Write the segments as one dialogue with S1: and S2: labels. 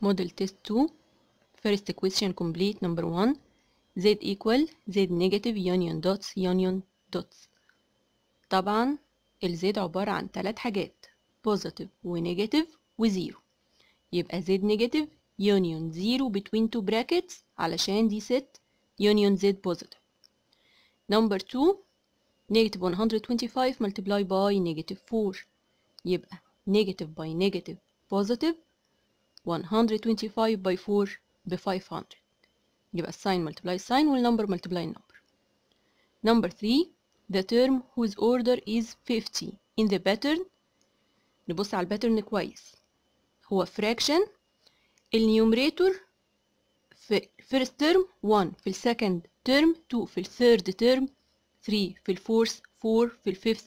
S1: model test 2 first question complete number 1 z equal z negative union dots union dots طبعا Z عبارة عن تلات حاجات positive و negative و zero يبقى z negative union zero between two brackets علشان دي set union z positive number 2 negative 125 multiply by negative 4 يبقى negative by negative positive 125 by 4 ب 500 يبقى الساين multiply الساين والنمبر multiply النمبر number 3 the term whose order is 50 in the pattern نبص على الباترن كويس هو fraction النيومريتور في first term 1 في second term 2 في third term 3 في fourth 4 في fifth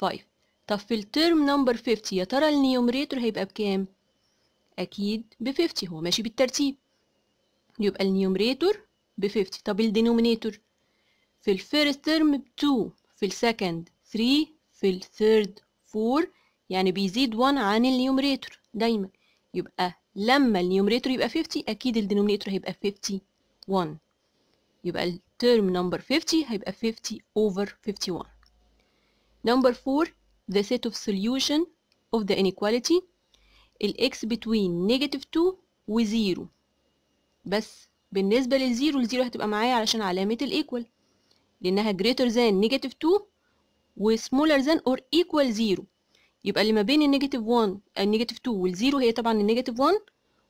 S1: 5 طب في الترم نمبر 50 يا ترى النيومريتور هيبقى بكام أكيد ب 50 هو ماشي بالترتيب يبقى النيومريتور ب 50 طب الدينومينيتور في الفيرست ترم ب 2 في السكند 3 في الثيرد 4 يعني بيزيد 1 عن النيومريتور دايما يبقى لما النيومريتور يبقى 50 أكيد الدينومينيتور هيبقى 51 يبقى الترم نمبر 50 هيبقى 50 over 51 Number 4 the set of solution of the inequality الاكس بتوين نيجاتيف 2 وزيرو بس بالنسبة للزيرو الزيرو هتبقى معايا علشان علامة الايكوال لأنها greater than نيجاتيف 2 و smaller than or equal 0 يبقى اللي ما بين النيجاتيف 1 النيجاتيف 2 والزيرو هي طبعا النيجاتيف 1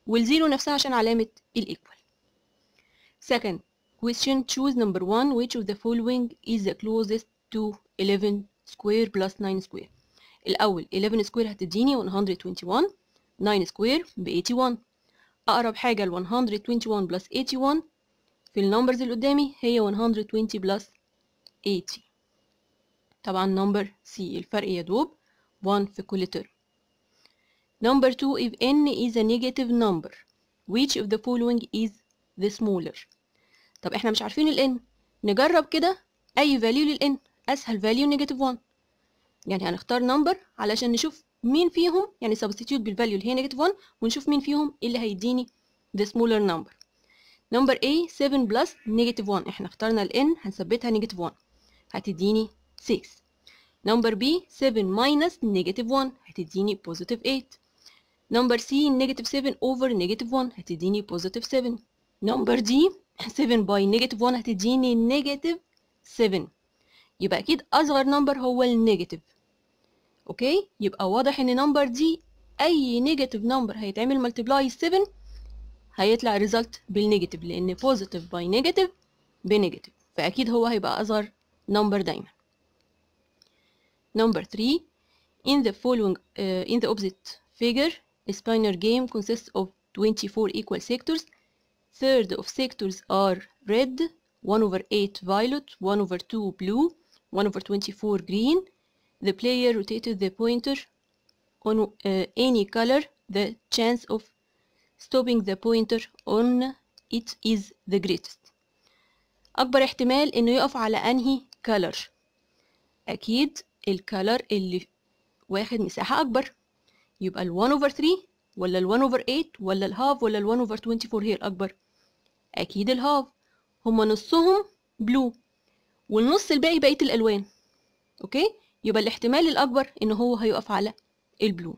S1: والزيرو نفسها عشان علامة الايكوال second question choose number 1 which of the following is the closest to 11 square plus 9 square الأول 11 square هتديني 121 9 سكوير ب 81 أقرب حاجة ل 121 بلس 81 في النمبرز اللي قدامي هي 120 بلس 80 طبعا نمبر سي الفرق يا دوب 1 في كل ترم نمبر 2 if n is a negative number which of the following is the smaller طب احنا مش عارفين ال n نجرب كده أي value لل n أسهل value negative 1 يعني هنختار number علشان نشوف مين فيهم يعني substitute بالفاليو اللي هي negative 1 ونشوف مين فيهم اللي هيديني the smaller number number A 7 plus negative 1 احنا اخترنا ال n هنثبتها negative 1 هتديني 6 number B 7 minus negative 1 هتديني positive 8 number C negative 7 over negative 1 هتديني positive 7 number D 7 by negative 1 هتديني negative 7 يبقى أكيد أصغر number هو النيجاتيف اوكي يبقى واضح ان نمبر دي اي نيجاتيف نمبر هيتعمل ملتبلاي 7 هيطلع ريزلت بالنيجاتيف لان بوزيتيف باي نيجاتيف بنيجاتيف فاكيد هو هيبقى اصغر نمبر دايما نمبر 3 in the following uh, in the opposite figure a spinor game consists of 24 equal sectors third of sectors are red 1 over 8 violet 1 over 2 blue 1 over 24 green the player rotated the pointer on uh, any color the chance of stopping the pointer on it is the greatest أكبر احتمال إنه يقف على أنهي color أكيد الكالر اللي واخد مساحة أكبر يبقى ال 1 over 3 ولا ال 1 over 8 ولا ال half ولا ال 1 over 24 هي الأكبر أكيد ال half هما نصهم blue والنص الباقي بقية الألوان أوكي okay? يبقى الاحتمال الأكبر إن هو هيقف على البلو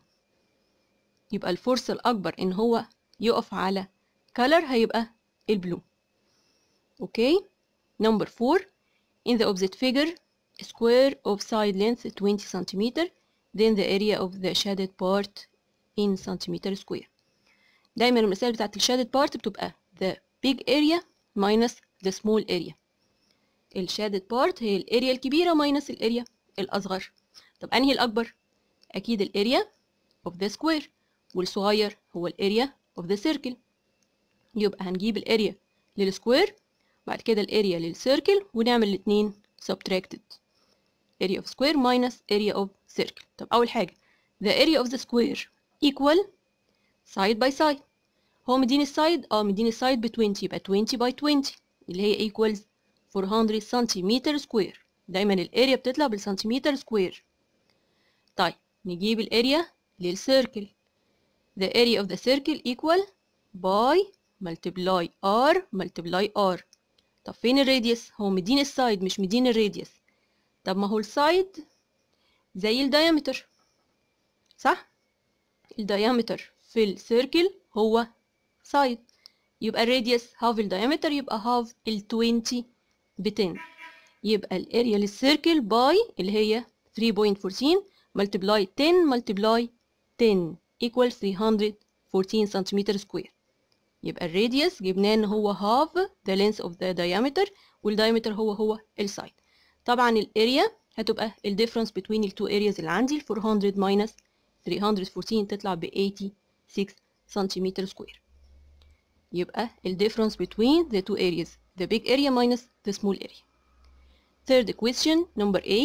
S1: يبقى الفرصة الأكبر إن هو يقف على color هيبقى البلو أوكي نمبر 4 in the opposite figure square of side length 20 cm then the area of the shaded part in centimeter square دايما المسألة بتاعت الشادد بارت بتبقى the big area minus the small area الشادد بارت هي الاريا الكبيرة minus الاريا الأصغر طب أنهي الأكبر؟ أكيد الاريا of the square والصغير هو الاريا of the circle يبقى هنجيب الاريا للسكوير بعد كده الاريا للسيركل ونعمل الاتنين subtracted area of square minus area of circle طب أول حاجة the area of the square equal side by side هو مديني السايد اه مديني السايد ب 20 يبقى 20 by 20 اللي هي equals 400 سنتيمتر سكوير دايما الاريا بتطلع بالسنتيمتر سكوير طيب نجيب الاريا للسيركل the area of the circle equal by multiply r multiply r طب فين الراديوس هو مدين السايد مش مدين الراديوس طب ما هو السايد زي الدايمتر صح الدايمتر في السيركل هو سايد يبقى الراديوس هاف الدايمتر يبقى هاف ال 20 ب 10 يبقى الاريا للسيركل باي اللي هي 3.14 ملتبلاي 10 ملتبلاي 10 ايكوال 314 سنتيمتر سكوير يبقى الراديوس جبناه ان هو هاف ذا length of the diameter والدايامتر هو هو السايد طبعا الاريا هتبقى الديفرنس بتوين التو ارياز اللي عندي ال 400 minus 314 تطلع ب 86 سنتيمتر سكوير يبقى الديفرنس between the two areas the big area minus the small area Third question number A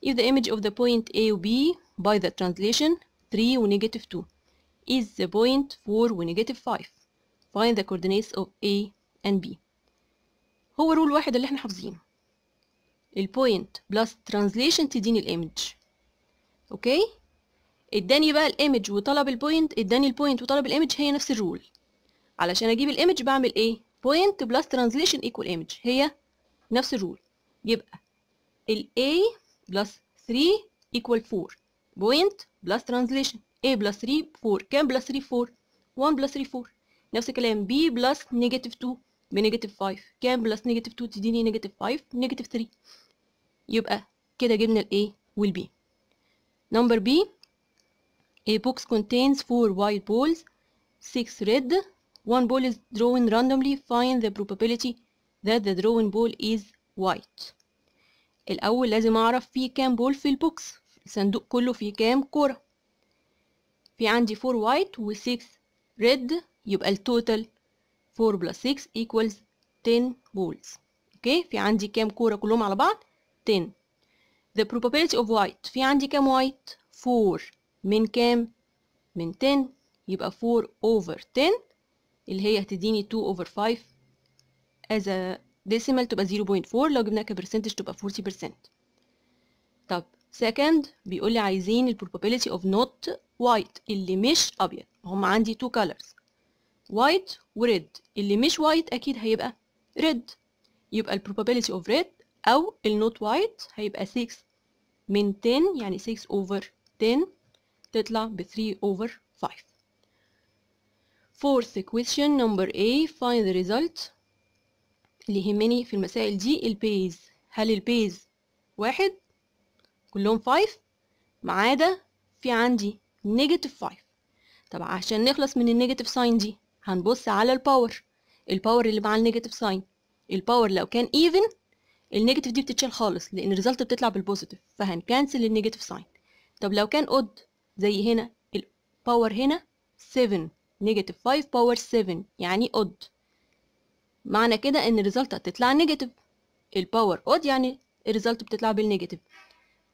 S1: if the image of the point A و B by the translation 3 و negative 2 is the point 4 و negative 5 find the coordinates of A and B هو رول واحد اللي احنا حافظينه point plus translation تديني image. اوكي اداني بقى image وطلب point اداني point وطلب image هي نفس الرول علشان اجيب image بعمل ايه point plus translation equal image هي نفس الرول Give ال A plus 3 equal 4 point plus translation A plus 3 4 كام plus 3 4 1 plus 3 4 نفس الكلام B plus negative 2 بنيجاتيف 5 كام بلس نيجاتيف 2 تديني نيجاتيف 5 نيجاتيف 3 يبقى كده جبنا ال A will be number B A box contains 4 white balls 6 red 1 ball is drawn randomly find the probability that the drawn ball is وايت الأول لازم أعرف فيه كام بول في البوكس الصندوق كله فيه كام كورة في عندي 4 وايت و 6 ريد يبقى التوتال 4 بلس 6 equals 10 بولز اوكي في عندي كام كورة كلهم على بعض 10 the probability of white في عندي كام وايت 4 من كام من 10 يبقى 4 over 10 اللي هي هتديني 2 over 5 as a ديسيمال تبقى 0.4 لو جبناها كبرسنتج تبقى 40% طب second بيقول لي عايزين probability of not white اللي مش ابيض هم عندي two colors white و red اللي مش white اكيد هيبقى red يبقى probability of red او ال not white هيبقى 6 من 10 يعني 6 over 10 تطلع ب 3 over 5 fourth question number A find the result اللي يهمني في المسائل دي البيز هل البيز واحد كلهم 5 ما عدا في عندي نيجاتيف 5 طب عشان نخلص من النيجاتيف ساين دي هنبص على الباور الباور اللي مع النيجاتيف ساين الباور لو كان ايفن النيجاتيف دي بتتشال خالص لان الريزلت بتطلع بالبوزيتيف فهنكنسل النيجاتيف ساين طب لو كان اود زي هنا الباور هنا 7 نيجاتيف 5 باور 7 يعني اود معنى كده ان الريزلت هتطلع نيجاتيف الباور اود يعني الريزلت بتطلع بالنيجاتيف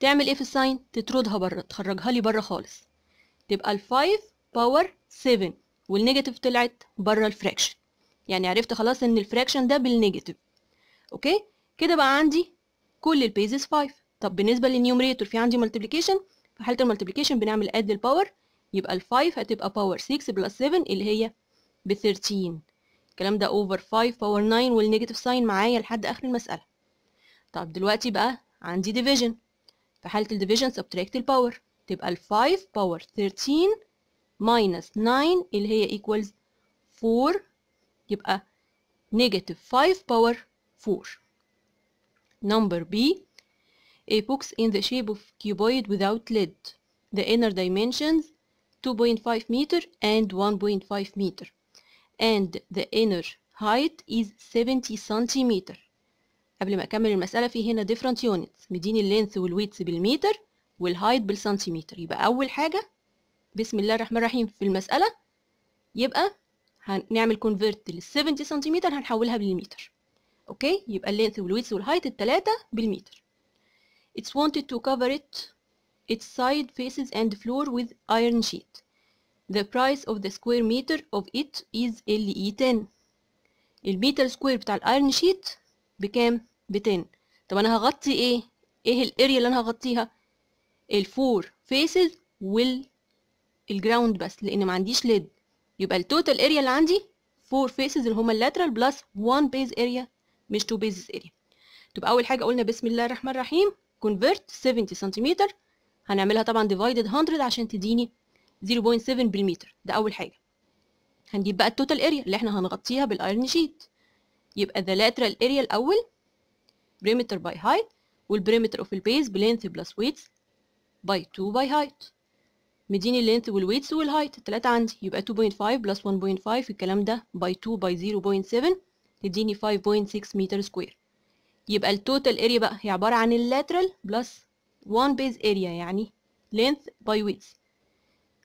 S1: تعمل ايه في الساين تطردها بره تخرجها لي بره خالص تبقى ال ال5 باور 7 والنيجاتيف طلعت بره الفراكشن يعني عرفت خلاص ان الفراكشن ده بالنيجاتيف اوكي كده بقى عندي كل البيزز 5 طب بالنسبه للنيومريتور في عندي مالتيبليكيشن في حاله المالتيبليكيشن بنعمل اد للباور يبقى ال5 هتبقى باور 6 بلس 7 اللي هي ب 13 الكلام ده over 5 power 9 والنيجاتيف ساين معايا لحد اخر المساله طب دلوقتي بقى عندي division في حاله division subtract سبتراكت power تبقى ال 5 power 13 minus 9 اللي هي equals 4 يبقى negative 5 power 4 number B a box in the shape of cuboid without lid the inner dimensions 2.5 meter and 1.5 meter and the inner height is 70 سنتيمتر قبل ما أكمل المسألة في هنا different units مديني اللينث والويدث بالمتر والهايت بالسنتيمتر يبقى أول حاجة بسم الله الرحمن الرحيم في المسألة يبقى هنعمل convert لل 70 سنتيمتر هنحولها بالمتر اوكي يبقى اللينث والويدث والهايت التلاتة بالمتر It's wanted to cover it its side faces and floor with iron sheet The price of the square meter of it is LE 10 المتر سكوير بتاع الايرن شيت بكام ب 10 طب انا هغطي ايه ايه الاريا اللي انا هغطيها الفور فيسز وال الجراوند بس لان ما عنديش ليد يبقى التوتال اريا اللي عندي فور فيسز اللي هما اللاترال بلس 1 بيز اريا مش تو بيز اريا تبقى اول حاجه قلنا بسم الله الرحمن الرحيم كونفرت 70 سنتيمتر هنعملها طبعا ديفايدد 100 عشان تديني 0.7 بالمتر ده أول حاجة هنجيب بقى التوتال اريا اللي احنا هنغطيها بالايرن شيت يبقى ذا لاترال اريا الأول بريمتر باي هايت والبريمتر اوف البيز بلينث بلس ويتس باي 2 باي هايت مديني اللينث والويتس والهايت التلاتة عندي يبقى 2.5 بلس 1.5 الكلام ده باي 2 باي 0.7 تديني 5.6 متر سكوير يبقى التوتال اريا بقى هي عبارة عن اللاترال بلس 1 بيز اريا يعني لينث باي ويتس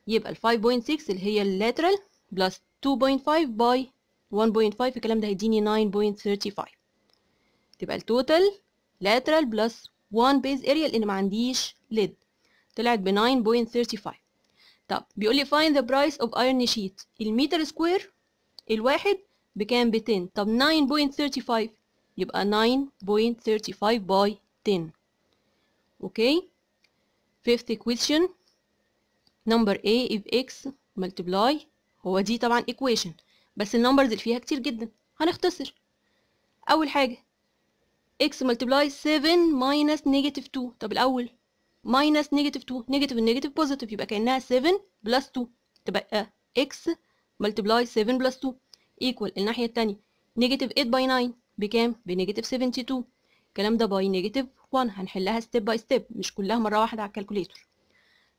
S1: يبقى ال 5.6 اللي هي اللاترال بلس 2.5 باي 1.5 الكلام ده هيديني 9.35 تبقى التوتال لاترال بلس 1 بيز اريا لان ما عنديش ليد طلعت ب 9.35 طب بيقول لي find the price of iron sheet المتر سكوير الواحد بكام ب 10 طب 9.35 يبقى 9.35 باي 10 اوكي okay. fifth question نمبر A بإكس ملتبلاي هو دي طبعا إيكويشن بس النمبرز اللي فيها كتير جدا هنختصر أول حاجة x ملتبلاي 7 ماينس نيجاتيف 2 طب الأول ماينس نيجاتيف 2 نيجاتيف النيجاتيف بوزيتيف يبقى كأنها 7 بلس 2 تبقى x ملتبلاي 7 بلس 2 ايكوال الناحية التانية نيجاتيف 8 باي 9 بكام؟ بنيجاتيف 72 الكلام ده باي نيجاتيف 1 هنحلها ستيب باي ستيب مش كلها مرة واحدة على الكالكوليتر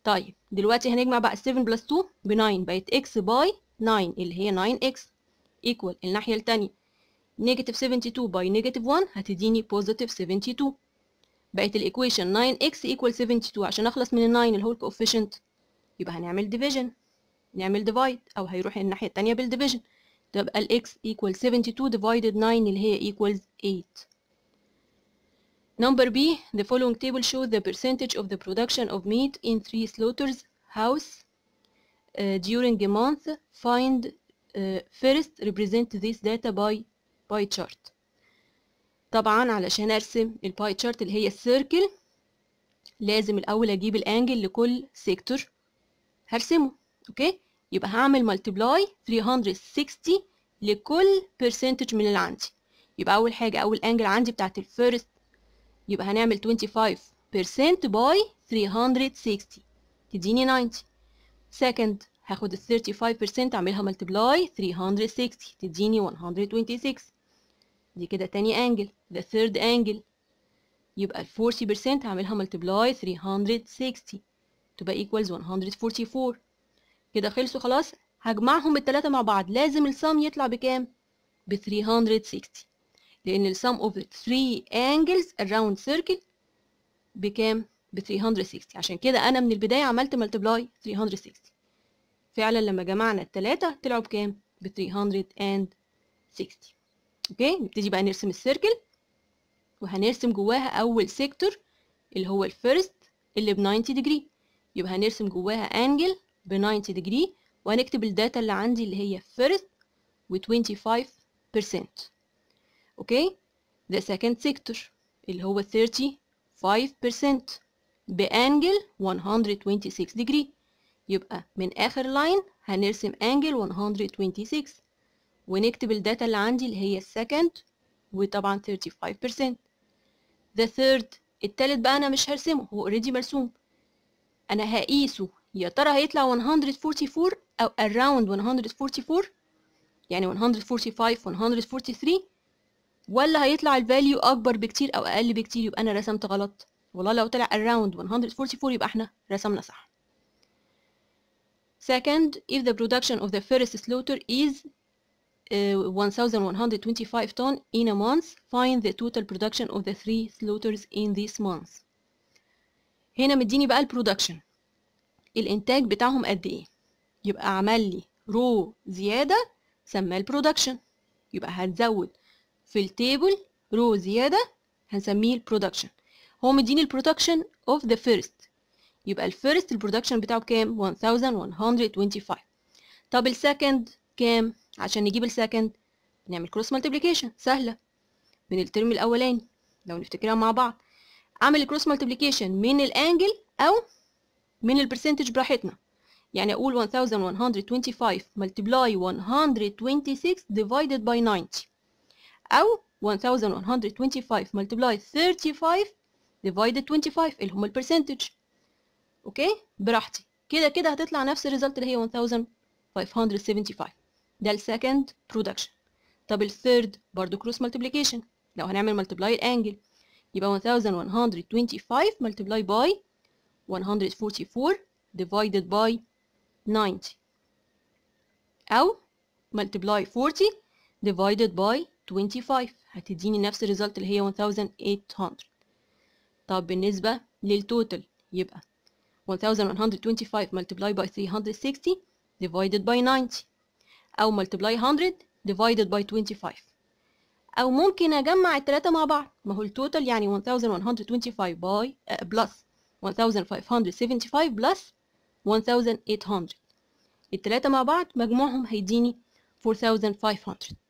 S1: طيب دلوقتي هنجمع بقى 7 بلس 2 ب 9 بقت x باي 9 اللي هي 9 x equal الناحية التانية نيجاتيف 72 باي نيجاتيف 1 هتديني بوزيتيف 72 بقت الايكويشن 9 x equal 72 عشان اخلص من ال 9 اللي هو الكوفيشنت يبقى هنعمل ديفيجن نعمل ديفايد او هيروح الناحية التانية بالديفيجن تبقى الاكس equal 72 divided 9 اللي هي equals 8 Number B, the following table shows the percentage of the production of meat in three slaughters house uh, during a month. Find uh, first represent this data by pie chart. طبعا علشان ارسم الباي تشارت اللي هي السيركل لازم الاول اجيب الانجل لكل سيكتور هرسمه اوكي يبقى هعمل ملتبلاي 360 لكل برسنتج من اللي عندي يبقى اول حاجه اول انجل عندي بتاعت الفيرست يبقى هنعمل 25% باي 360 تديني 90 second هاخد ال 35% اعملها multiply 360 تديني 126 دي كده تاني انجل the third انجل يبقى ال 40% اعملها multiply 360 تبقى equals 144 كده خلصوا خلاص هجمعهم التلاتة مع بعض لازم السام يطلع بكام ب 360 لأن ال sum of the three angles around circle بكام؟ ب 360 عشان كده أنا من البداية عملت multiply 360 فعلا لما جمعنا التلاتة طلعوا بكام؟ ب 360 أوكي نبتدي بقى نرسم السيركل وهنرسم جواها أول سيكتور اللي هو الفيرست اللي ب 90 ديجري يبقى هنرسم جواها أنجل ب 90 ديجري وهنكتب الداتا اللي عندي اللي هي فيرست و 25% اوكي the second sector اللي هو 35% بانجل 126 degree يبقى من اخر لاين هنرسم انجل 126 ونكتب الداتا اللي عندي اللي هي السكند وطبعا 35% the third التالت بقى انا مش هرسمه هو اوريدي مرسوم انا هقيسه يا ترى هيطلع 144 او around 144 يعني 145 143 ولا هيطلع الفاليو اكبر بكتير او اقل بكتير يبقى انا رسمت غلط والله لو طلع around 144 يبقى احنا رسمنا صح second if the production of the first slaughter is uh, 1125 ton in a month find the total production of the three slaughters in this month هنا مديني بقى البرودكشن الانتاج بتاعهم قد ايه يبقى عمل لي رو زياده سماه البرودكشن يبقى هتزود في التيبل رو زيادة هنسميه البرودكشن هو مديني البرودكشن اوف ذا فيرست يبقى الفيرست البرودكشن بتاعه كام 1125 طب السكند كام عشان نجيب السكند نعمل كروس مالتيبليكيشن سهلة من الترم الأولاني لو نفتكرها مع بعض أعمل الكروس مالتيبليكيشن من الأنجل أو من البرسنتج براحتنا يعني أقول 1125 ملتبلاي 126 ديفايدد باي 90 أو 1125 multiply 35 divided 25 اللي هم البرسنتج أوكي براحتي كده كده هتطلع نفس الريزلت اللي هي 1575 ده السكند برودكشن طب الثيرد برضو كروس ملتبليكيشن لو هنعمل ملتبلاي الانجل يبقى 1125 multiply by 144 divided by 90 أو multiply 40 divided by 25 هتديني نفس الريزلت اللي هي 1800 طب بالنسبة للتوتل يبقى 1125 multiply by 360 divided by 90 أو multiply 100 divided by 25 أو ممكن أجمع التلاتة مع بعض ما هو التوتل يعني 1125 by, uh, plus 1575 plus 1800 التلاتة مع بعض مجموعهم هيديني 4500